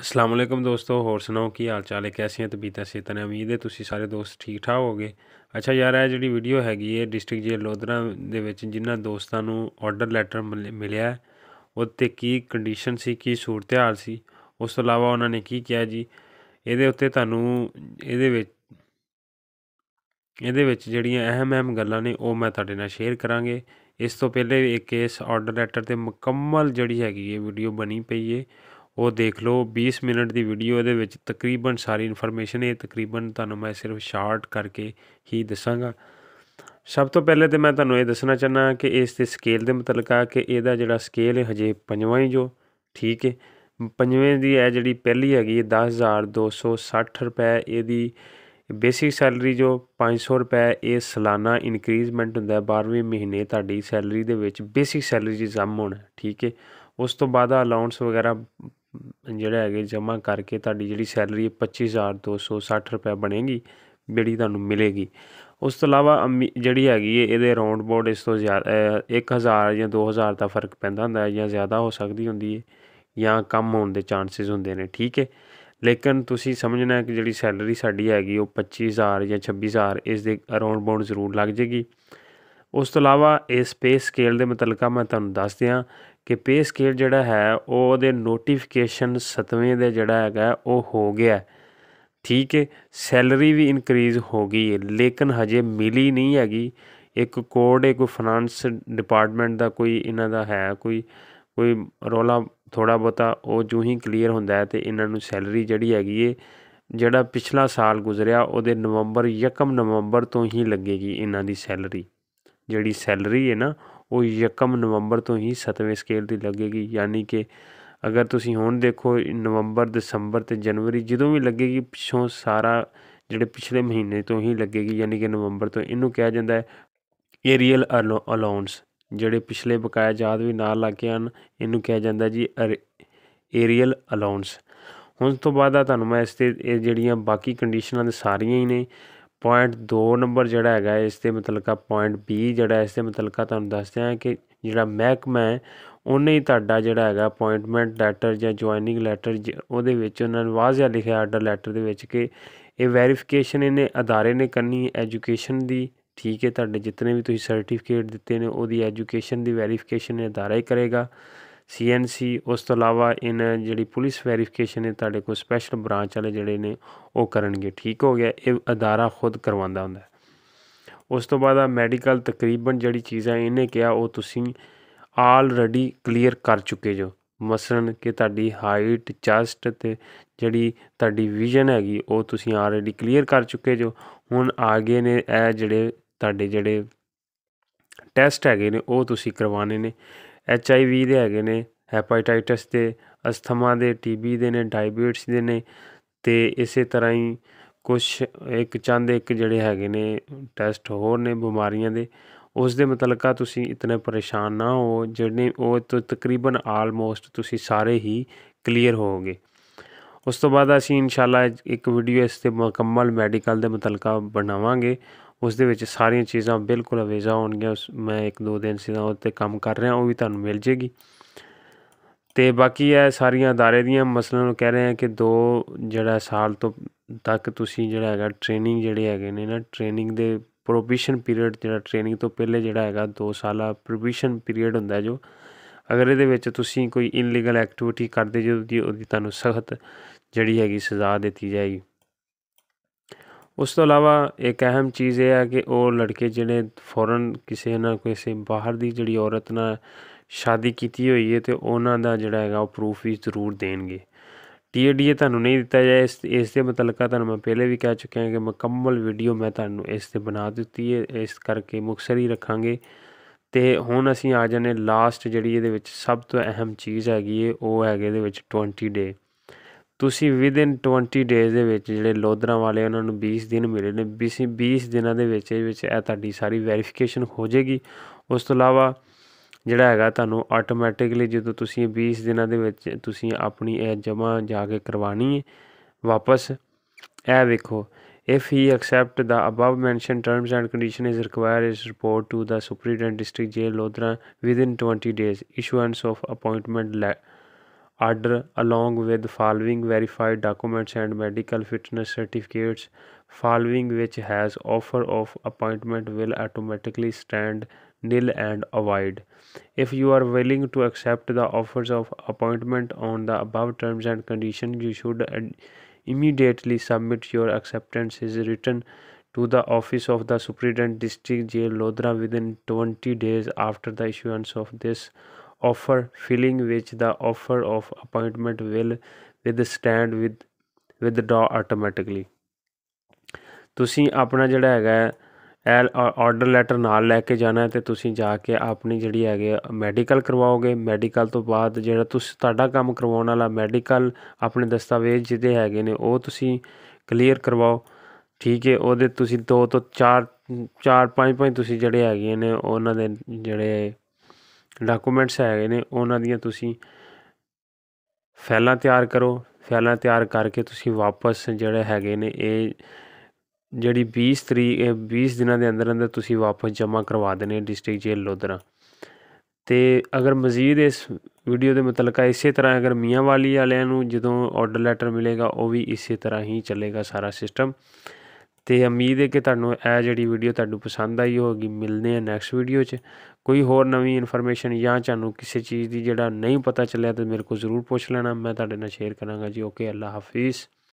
ਅਸਲਾਮ ਅਲੈਕਮ ਦੋਸਤੋ ਹੋਰ ਸੁਣਾਓ ਕੀ ਹਾਲ ਚਾਲ ਹੈ ਕੈਸੀਆਂ ਤਬੀਤਾ ਸਿਹਤਾਂ ਨੇ ਉਮੀਦ ਹੈ ਤੁਸੀਂ ਸਾਰੇ ਦੋਸਤ ਠੀਕ ਠਾਕ ਹੋਗੇ ਅੱਛਾ ਯਾਰ ਇਹ ਜਿਹੜੀ ਵੀਡੀਓ ਹੈਗੀ ਹੈ ਡਿਸਟ੍ਰਿਕਟ ਜੇ ਲੋਧਰਾ ਦੇ ਵਿੱਚ ਜਿਨ੍ਹਾਂ ਦੋਸਤਾਂ ਨੂੰ ਆਰਡਰ ਲੈਟਰ ਮਿਲਿਆ ਉੱਤੇ ਕੀ ਕੰਡੀਸ਼ਨ ਸੀ ਕੀ ਸੂਰਤ ਹਾਲ ਸੀ ਉਸ ਤੋਂ ਇਲਾਵਾ ਉਹਨਾਂ ਨੇ ਕੀ ਕਿਹਾ ਜੀ ਇਹਦੇ ਉੱਤੇ ਤੁਹਾਨੂੰ ਇਹਦੇ ਵਿੱਚ ਇਹਦੇ ਵਿੱਚ ਜਿਹੜੀਆਂ ਅਹਿਮ ਅਹਿਮ ਗੱਲਾਂ ਨੇ ਉਹ ਮੈਂ ਤੁਹਾਡੇ ਨਾਲ ਸ਼ੇਅਰ ਕਰਾਂਗੇ ਇਸ ਤੋਂ ਪਹਿਲੇ ਇੱਕ ਇਸ ਆਰਡਰ ਲੈਟਰ ਤੇ ਮੁਕੰਮਲ ਜਿਹੜੀ ਹੈਗੀ ਇਹ ਵੀਡੀਓ ਬਣੀ ਪਈ ਏ ਉਹ ਦੇਖ ਲਓ 20 ਮਿੰਟ ਦੀ ਵੀਡੀਓ ਦੇ ਵਿੱਚ ਤਕਰੀਬਨ ਸਾਰੀ ਇਨਫੋਰਮੇਸ਼ਨ ਇਹ ਤਕਰੀਬਨ ਤੁਹਾਨੂੰ ਮੈਂ ਸਿਰਫ ਸ਼ਾਰਟ ਕਰਕੇ ਹੀ ਦੱਸਾਂਗਾ ਸਭ ਤੋਂ ਪਹਿਲੇ ਤੇ ਮੈਂ ਤੁਹਾਨੂੰ ਇਹ ਦੱਸਣਾ ਚਾਹਨਾ ਕਿ ਇਸ ਦੇ ਸਕੇਲ ਦੇ ਮੁਤਲਕ ਆ ਕਿ ਇਹਦਾ ਜਿਹੜਾ ਸਕੇਲ ਹੈ ਹਜੇ ਪੰਜਵਾਂ ਹੀ ਜੋ ਠੀਕ ਹੈ ਪੰਜਵੇਂ ਦੀ ਹੈ ਜਿਹੜੀ ਪਹਿਲੀ ਹੈਗੀ 10260 ਰੁਪਏ ਇਹਦੀ ਬੇਸਿਕ ਸੈਲਰੀ ਜੋ 500 ਰੁਪਏ ਇਹ ਸਾਲਾਨਾ ਇਨਕਰੀਜ਼ਮੈਂਟ ਹੁੰਦਾ ਹੈ 12ਵੇਂ ਮਹੀਨੇ ਤੁਹਾਡੀ ਸੈਲਰੀ ਦੇ ਵਿੱਚ ਬੇਸਿਕ ਸੈਲਰੀ ਜੀ ਜ਼ਮ ਹੋਣਾ ਠੀਕ ਹੈ ਉਸ ਤੋਂ ਬਾਅਦ ਅਲਾਉਂਸ ਵਗੈਰਾ ਜਿਹੜਾ ਹੈਗੇ ਜਮ੍ਹਾਂ ਕਰਕੇ ਤੁਹਾਡੀ ਜਿਹੜੀ ਸੈਲਰੀ 25260 ਰੁਪਏ ਬਣੇਗੀ ਜਿਹੜੀ ਤੁਹਾਨੂੰ ਮਿਲੇਗੀ ਉਸ ਤੋਂ ਇਲਾਵਾ ਜਿਹੜੀ ਹੈਗੀ ਹੈ ਇਹਦੇ ਰਾਉਂਡ ਬੋਰਡ ਇਸ ਤੋਂ ਜ਼ਿਆਦਾ 1000 ਜਾਂ 2000 ਦਾ ਫਰਕ ਪੈਂਦਾ ਹੁੰਦਾ ਜਾਂ ਜ਼ਿਆਦਾ ਹੋ ਸਕਦੀ ਹੁੰਦੀ ਹੈ ਜਾਂ ਕਮ ਹੋਣ ਦੇ ਚਾਂਸਸ ਹੁੰਦੇ ਨੇ ਠੀਕ ਹੈ ਲੇਕਿਨ ਤੁਸੀਂ ਸਮਝਣਾ ਹੈ ਕਿ ਜਿਹੜੀ ਸੈਲਰੀ ਸਾਡੀ ਹੈਗੀ ਉਹ 25000 ਜਾਂ 26000 ਇਸ ਦੇ ਅਰਾਊਂਡ ਬਾਉਂਡ ਜ਼ਰੂਰ ਲੱਗ ਜੇਗੀ ਉਸ ਤੋਂ ਇਲਾਵਾ ਇਸ ਪੇ ਸਕੇਲ ਦੇ ਮੁਤਲਕਾ ਮੈਂ ਤੁਹਾਨੂੰ ਦੱਸ ਦਿਆਂ ਕਿ ਪੇ ਸਕੇਲ ਜਿਹੜਾ ਹੈ ਉਹ ਉਹਦੇ ਨੋਟੀਫਿਕੇਸ਼ਨ 7ਵੇਂ ਦੇ ਜਿਹੜਾ ਹੈਗਾ ਉਹ ਹੋ ਗਿਆ ਠੀਕ ਹੈ ਸੈਲਰੀ ਵੀ ਇਨਕਰੀਜ਼ ਹੋ ਗਈ ਹੈ ਲੇਕਿਨ ਹਜੇ ਮਿਲੀ ਨਹੀਂ ਹੈਗੀ ਇੱਕ ਕੋਡ ਹੈ ਕੋਈ ਫਾਈਨਾਂਸ ਡਿਪਾਰਟਮੈਂਟ ਦਾ ਕੋਈ ਇਹਨਾਂ ਦਾ ਹੈ ਕੋਈ ਕੋਈ ਰੋਲਾ ਥੋੜਾ ਬਤਾ ਉਹ ਜੂ ਹੀ ਕਲੀਅਰ ਹੁੰਦਾ ਹੈ ਤੇ ਇਹਨਾਂ ਨੂੰ ਸੈਲਰੀ ਜਿਹੜੀ ਹੈਗੀ ਏ ਜਿਹੜਾ ਪਿਛਲਾ ਸਾਲ ਗੁਜ਼ਰਿਆ ਉਹਦੇ ਨਵੰਬਰ 1 ਨਵੰਬਰ ਤੋਂ ਹੀ ਲੱਗੇਗੀ ਇਹਨਾਂ ਦੀ ਸੈਲਰੀ ਜਿਹੜੀ ਸੈਲਰੀ ਹੈ ਨਾ ਉਹ ਯਕਮ ਨਵੰਬਰ ਤੋਂ ਹੀ 7ਵੇਂ ਸਕੇਲ ਦੀ ਲੱਗੇਗੀ ਯਾਨੀ ਕਿ ਅਗਰ ਤੁਸੀਂ ਹੁਣ ਦੇਖੋ ਨਵੰਬਰ ਦਸੰਬਰ ਤੇ ਜਨਵਰੀ ਜਦੋਂ ਵੀ ਲੱਗੇਗੀ ਪਿਛੋਂ ਸਾਰਾ ਜਿਹੜੇ ਪਿਛਲੇ ਮਹੀਨੇ ਤੋਂ ਹੀ ਲੱਗੇਗੀ ਯਾਨੀ ਕਿ ਨਵੰਬਰ ਤੋਂ ਇਹਨੂੰ ਕਿਹਾ ਜਾਂਦਾ ਹੈ ਏਰੀਅਲ ਅਲਾਉਂਸ ਜਿਹੜੇ ਪਿਛਲੇ ਬਕਾਇਆ ਜਾਦ ਵੀ ਨਾਲ ਲੱਗੇ ਹਨ ਇਹਨੂੰ ਕਿਹਾ ਜਾਂਦਾ ਜੀ ਏਰੀਅਲ ਅਲਾਉਂਸ ਹੁਣ ਤੋਂ ਬਾਅਦ ਆ ਤੁਹਾਨੂੰ ਮੈਂ ਇਸ ਤੇ ਜਿਹੜੀਆਂ ਬਾਕੀ ਕੰਡੀਸ਼ਨਾਂ ਦੇ ਸਾਰੀਆਂ ਹੀ ਨੇ ਪੁਆਇੰਟ 2 ਨੰਬਰ ਜਿਹੜਾ ਹੈਗਾ ਇਸ ਦੇ ਮੁਤਲਕਾ ਪੁਆਇੰਟ B ਜਿਹੜਾ ਇਸ ਦੇ ਮੁਤਲਕਾ ਤੁਹਾਨੂੰ ਦੱਸਦੇ ਆ ਕਿ ਜਿਹੜਾ ਮਹਿਕਮਾ ਹੈ ਉਹਨੇ ਹੀ ਤੁਹਾਡਾ ਜਿਹੜਾ ਹੈਗਾ ਅਪਾਇੰਟਮੈਂਟ ਲੈਟਰ ਜਾਂ ਜੁਆਇਨਿੰਗ ਲੈਟਰ ਉਹਦੇ ਵਿੱਚ ਉਹਨਾਂ ਨੇ ਵਾਜ਼ਿਆ ਲਿਖਿਆ ਆਰਡਰ ਲੈਟਰ ਦੇ ਵਿੱਚ ਕਿ ਇਹ ਵੈਰੀਫਿਕੇਸ਼ਨ ਇਹਨੇ ਅਦਾਰੇ ਨੇ ਕਰਨੀ ਐਜੂਕੇਸ਼ਨ ਦੀ ਠੀਕ ਹੈ ਤੁਹਾਡੇ ਜਿੰਨੇ ਵੀ ਤੁਸੀਂ ਸਰਟੀਫਿਕੇਟ ਦਿੱਤੇ ਨੇ ਉਹਦੀ ਐਜੂਕੇਸ਼ਨ ਦੀ ਵੈਰੀਫਿਕੇਸ਼ਨ ਇਹ ਅਦਾਰਾ ਹੀ ਕਰੇਗਾ ਸੀਐਨਸੀ ਉਸ ਤੋਂ ਇਲਾਵਾ ਇਹ ਜਿਹੜੀ ਪੁਲਿਸ ਵੈਰੀਫਿਕੇਸ਼ਨ ਹੈ ਤੁਹਾਡੇ ਕੋਲ ਸਪੈਸ਼ਲ ਬ੍ਰਾਂਚ ਵਾਲੇ ਜਿਹੜੇ ਨੇ ਉਹ ਕਰਨਗੇ ਠੀਕ ਹੋ ਗਿਆ ਇਹ ਅਦਾਰਾ ਖੁਦ ਕਰਵਾਉਂਦਾ ਹੁੰਦਾ ਉਸ ਤੋਂ ਬਾਅਦ ਆ ਮੈਡੀਕਲ ਤਕਰੀਬਨ ਜਿਹੜੀ ਚੀਜ਼ਾਂ ਇਹਨੇ ਕਿਹਾ ਉਹ ਤੁਸੀਂ ਆਲਰੇਡੀ ਕਲੀਅਰ ਕਰ ਚੁੱਕੇ ਜੋ ਮਸਲਨ ਕਿ ਤੁਹਾਡੀ ਹਾਈਟ ਚੈਸਟ ਤੇ ਜਿਹੜੀ ਤੁਹਾਡੀ ਵਿਜ਼ਨ ਹੈਗੀ ਉਹ ਤੁਸੀਂ ਆਲਰੇਡੀ ਕਲੀਅਰ ਕਰ ਚੁੱਕੇ ਜੋ ਹੁਣ ਆਗੇ ਨੇ ਇਹ ਜਿਹੜੇ ਤੁਹਾਡੇ ਜਿਹੜੇ ਟੈਸਟ ਹੈਗੇ ਨੇ ਉਹ ਤੁਸੀਂ ਕਰਵਾਣੇ ਨੇ ਐਚ ਆਈ ਵੀ ਦੇ ਹੈਗੇ ਨੇ ਹੈਪੇਟਾਈਟਿਸ ਦੇ ਅਸਥਮਾ ਦੇ ਟੀਬੀ ਦੇ ਨੇ ਡਾਇਬੀਟਸ ਦੇ ਨੇ ਤੇ ਇਸੇ ਤਰ੍ਹਾਂ ਹੀ ਕੁਝ ਇੱਕ ਚੰਦ ਇੱਕ ਜਿਹੜੇ ਹੈਗੇ ਨੇ ਟੈਸਟ ਹੋਰ ਨੇ ਬਿਮਾਰੀਆਂ ਦੇ ਉਸ ਦੇ ਮਤਲਕਾ ਤੁਸੀਂ ਇਤਨੇ ਪਰੇਸ਼ਾਨ ਨਾ ਹੋ ਜਿਹੜੇ ਉਹ ਤਕਰੀਬਨ ਆਲਮੋਸਟ ਤੁਸੀਂ ਸਾਰੇ ਹੀ ਕਲੀਅਰ ਹੋਵੋਗੇ ਉਸ ਤੋਂ ਬਾਅਦ ਅਸੀਂ ਇਨਸ਼ਾਅੱਲਾ ਇੱਕ ਵੀਡੀਓ ਇਸ ਤੇ ਮੁਕੰਮਲ ਮੈਡੀਕਲ ਦੇ ਮਤਲਕਾ ਬਣਾਵਾਂਗੇ ਉਸ ਦੇ ਵਿੱਚ ਸਾਰੀਆਂ ਚੀਜ਼ਾਂ ਬਿਲਕੁਲ ਅਵੇਜ਼ਾ ਹੋਣਗੀਆਂ ਮੈਂ ਇੱਕ ਦੋ ਦਿਨ ਸਿਰਾਂ ਉੱਤੇ ਕੰਮ ਕਰ ਰਿਹਾ ਉਹ ਵੀ ਤੁਹਾਨੂੰ ਮਿਲ ਜੇਗੀ ਤੇ ਬਾਕੀ ਇਹ ਸਾਰੀਆਂ ادارے ਦੀਆਂ ਮਸਲਿਆਂ ਨੂੰ ਕਹਿ ਰਹੇ ਆ ਕਿ ਦੋ ਜਿਹੜਾ ਸਾਲ ਤੋਂ ਤੱਕ ਤੁਸੀਂ ਜਿਹੜਾ ਹੈਗਾ ਟ੍ਰੇਨਿੰਗ ਜਿਹੜੇ ਹੈਗੇ ਨੇ ਨਾ ਟ੍ਰੇਨਿੰਗ ਦੇ ਪ੍ਰੋਬੀਸ਼ਨ ਪੀਰੀਅਡ ਜਿਹੜਾ ਟ੍ਰੇਨਿੰਗ ਤੋਂ ਪਹਿਲੇ ਜਿਹੜਾ ਹੈਗਾ 2 ਸਾਲਾ ਪ੍ਰੋਬੀਸ਼ਨ ਪੀਰੀਅਡ ਹੁੰਦਾ ਜੋ ਅਗਰ ਇਹਦੇ ਵਿੱਚ ਤੁਸੀਂ ਕੋਈ ਇਨਲੀਗਲ ਐਕਟੀਵਿਟੀ ਕਰਦੇ ਦੀ ਉਹਦੀ ਤੁਹਾਨੂੰ ਸਖਤ ਜਿਹੜੀ ਹੈਗੀ ਸਜ਼ਾ ਦਿੱਤੀ ਜਾਏਗੀ ਉਸ ਤੋਂ ਇਲਾਵਾ ਇੱਕ ਅਹਿਮ ਚੀਜ਼ ਇਹ ਹੈ ਕਿ ਉਹ ਲੜਕੇ ਜਿਹੜੇ ਫੌਰਨ ਕਿਸੇ ਨਾ ਕਿਸੇ ਬਾਹਰ ਦੀ ਜਿਹੜੀ ਔਰਤ ਨਾਲ ਸ਼ਾਦੀ ਕੀਤੀ ਹੋਈ ਹੈ ਤੇ ਉਹਨਾਂ ਦਾ ਜਿਹੜਾ ਹੈਗਾ ਉਹ ਪ੍ਰੂਫ ਵੀ ਜ਼ਰੂਰ ਦੇਣਗੇ ਟੀਏਡੀਏ ਤੁਹਾਨੂੰ ਨਹੀਂ ਦਿੱਤਾ ਜਾਏ ਇਸ ਇਸ ਦੇ ਮਤਲਕਾ ਤੁਹਾਨੂੰ ਮੈਂ ਪਹਿਲੇ ਵੀ ਕਹਿ ਚੁੱਕਿਆ ਕਿ ਮੁਕੰਮਲ ਵੀਡੀਓ ਮੈਂ ਤੁਹਾਨੂੰ ਇਸ ਤੇ ਬਣਾ ਦਿੱਤੀ ਹੈ ਇਸ ਕਰਕੇ ਮੁਕਸਰ ਹੀ ਰੱਖਾਂਗੇ ਤੇ ਹੁਣ ਅਸੀਂ ਆ ਜਾਣੇ ਲਾਸਟ ਜਿਹੜੀ ਇਹਦੇ ਵਿੱਚ ਸਭ ਤੋਂ ਅਹਿਮ ਚੀਜ਼ ਹੈਗੀ ਹੈ ਉਹ ਹੈਗੇ ਇਹਦੇ ਵਿੱਚ 20 ਡੇ ਤੁਸੀਂ ਵਿਦ ਇਨ 20 ਡੇਜ਼ ਦੇ ਵਿੱਚ ਜਿਹੜੇ ਲੋਧਰਾ ਵਾਲੇ ਉਹਨਾਂ ਨੂੰ 20 ਦਿਨ ਮਿਲੇ ਨੇ 20 ਦਿਨਾਂ ਦੇ ਵਿੱਚ ਵਿੱਚ ਇਹ ਤੁਹਾਡੀ ਸਾਰੀ ਵੈਰੀਫਿਕੇਸ਼ਨ ਹੋ ਜਾਏਗੀ ਉਸ ਤੋਂ ਇਲਾਵਾ ਜਿਹੜਾ ਹੈਗਾ ਤੁਹਾਨੂੰ ਆਟੋਮੈਟਿਕਲੀ ਜਦੋਂ ਤੁਸੀਂ 20 ਦਿਨਾਂ ਦੇ ਵਿੱਚ ਤੁਸੀਂ ਆਪਣੀ ਇਹ ਜਮਾ ਜਾ ਕੇ ਕਰਵਾਣੀ ਹੈ ਵਾਪਸ ਇਹ ਵੇਖੋ if he accept the above mention terms and condition is required is report to the superintendent district jail Lodhra with 20 days issuance of appointment ਲੈ order along with following verified documents and medical fitness certificates following which has offer of appointment will automatically stand nil and avoid if you are willing to accept the offers of appointment on the above terms and conditions you should immediately submit your acceptance is written to the office of the superintendent district jail lodra within 20 days after the issuance of this offer filling which the offer of appointment will withstand with withdraw automatically ਤੁਸੀਂ ਆਪਣਾ ਜਿਹੜਾ ਹੈਗਾ L order letter ਨਾਲ ਲੈ ਕੇ ਜਾਣਾ ਤੇ ਤੁਸੀਂ ਜਾ ਕੇ ਆਪਣੀ ਜਿਹੜੀ ਹੈਗੇ ਮੈਡੀਕਲ ਕਰਵਾਓਗੇ ਮੈਡੀਕਲ ਤੋਂ ਬਾਅਦ ਜਿਹੜਾ ਤੁਸੀਂ ਤੁਹਾਡਾ ਕੰਮ ਕਰਵਾਉਣ ਵਾਲਾ ਮੈਡੀਕਲ ਆਪਣੇ ਦਸਤਾਵੇਜ਼ ਜਿਹਦੇ ਹੈਗੇ ਨੇ ਉਹ ਤੁਸੀਂ ਕਲੀਅਰ ਕਰਵਾਓ ਠੀਕ ਹੈ ਉਹਦੇ ਤੁਸੀਂ ਦੋ ਤੋਂ ਚਾਰ ਚਾਰ ਪੰਜ ਪੰਜ ਤੁਸੀਂ ਜਿਹੜੇ ਹੈਗੇ ਨੇ ਉਹਨਾਂ ਦੇ ਜਿਹੜੇ ਡਾਕੂਮੈਂਟਸ ਹੈਗੇ ਨੇ ਉਹਨਾਂ ਦੀਆਂ ਤੁਸੀਂ ਫਾਈਲਾਂ ਤਿਆਰ ਕਰੋ ਫਾਈਲਾਂ ਤਿਆਰ ਕਰਕੇ ਤੁਸੀਂ ਵਾਪਸ ਜਿਹੜੇ ਹੈਗੇ ਨੇ ਇਹ ਜਿਹੜੀ 20 ਤਰੀਕ 20 ਦਿਨਾਂ ਦੇ ਅੰਦਰ ਅੰਦਰ ਤੁਸੀਂ ਵਾਪਸ ਜਮ੍ਹਾਂ ਕਰਵਾ ਦੇਣੇ ਡਿਸਟ੍ਰਿਕਟ ਜੇਲ੍ਹ ਲੋਧਰਾ ਤੇ ਅਗਰ ਮਜ਼ੀਦ ਇਸ ਵੀਡੀਓ ਦੇ ਆ ਇਸੇ ਤਰ੍ਹਾਂ ਅਗਰ ਮੀਆਂ ਵਾਲੀ ਵਾਲਿਆਂ ਨੂੰ ਜਦੋਂ ਆਰਡਰ ਲੈਟਰ ਮਿਲੇਗਾ ਉਹ ਵੀ ਇਸੇ ਤਰ੍ਹਾਂ ਹੀ ਚੱਲੇਗਾ ਸਾਰਾ ਸਿਸਟਮ ਤੇ ਉਮੀਦ ਹੈ ਕਿ ਤੁਹਾਨੂੰ ਇਹ ਜਿਹੜੀ ਵੀਡੀਓ ਤੁਹਾਨੂੰ ਪਸੰਦ ਆਈ ਹੋਗੀ ਮਿਲਦੇ ਆ ਨੈਕਸਟ ਵੀਡੀਓ 'ਚ ਕੋਈ ਹੋਰ ਨਵੀਂ ਇਨਫੋਰਮੇਸ਼ਨ ਜਾਂ ਤੁਹਾਨੂੰ ਕਿਸੇ ਚੀਜ਼ ਦੀ ਜਿਹੜਾ ਨਹੀਂ ਪਤਾ ਚੱਲਿਆ ਤੇ ਮੇਰੇ ਕੋਲ ਜ਼ਰੂਰ ਪੁੱਛ ਲੈਣਾ ਮੈਂ ਤੁਹਾਡੇ ਨਾਲ ਸ਼ੇਅਰ ਕਰਾਂਗਾ ਜੀ ਓਕੇ ਅੱਲਾ ਹਾਫਿਜ਼